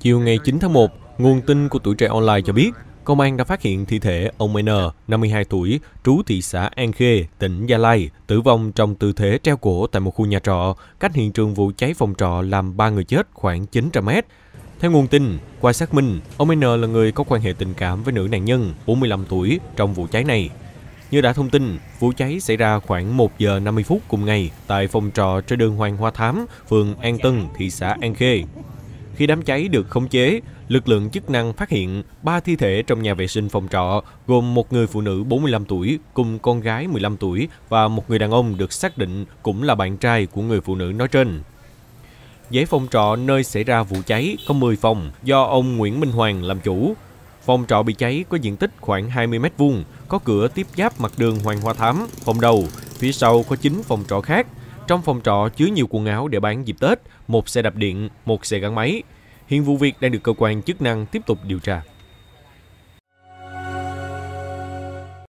Chiều ngày 9 tháng 1, nguồn tin của tuổi trẻ online cho biết, công an đã phát hiện thi thể ông N, 52 tuổi, trú thị xã An Khê, tỉnh Gia Lai, tử vong trong tư thế treo cổ tại một khu nhà trọ, cách hiện trường vụ cháy phòng trọ làm 3 người chết khoảng 900 m Theo nguồn tin, qua xác minh, ông N là người có quan hệ tình cảm với nữ nạn nhân 45 tuổi trong vụ cháy này. Như đã thông tin, vụ cháy xảy ra khoảng 1 giờ 50 phút cùng ngày tại phòng trọ trên đường Hoàng Hoa Thám, phường An Tân, thị xã An Khê, khi đám cháy được khống chế, lực lượng chức năng phát hiện ba thi thể trong nhà vệ sinh phòng trọ gồm một người phụ nữ 45 tuổi cùng con gái 15 tuổi và một người đàn ông được xác định cũng là bạn trai của người phụ nữ nói trên. Giấy phòng trọ nơi xảy ra vụ cháy có 10 phòng do ông Nguyễn Minh Hoàng làm chủ. Phòng trọ bị cháy có diện tích khoảng 20 m 2 có cửa tiếp giáp mặt đường Hoàng Hoa Thám, phòng đầu, phía sau có 9 phòng trọ khác – trong phòng trọ chứa nhiều quần áo để bán dịp Tết, một xe đạp điện, một xe gắn máy. Hiện vụ việc đang được cơ quan chức năng tiếp tục điều tra.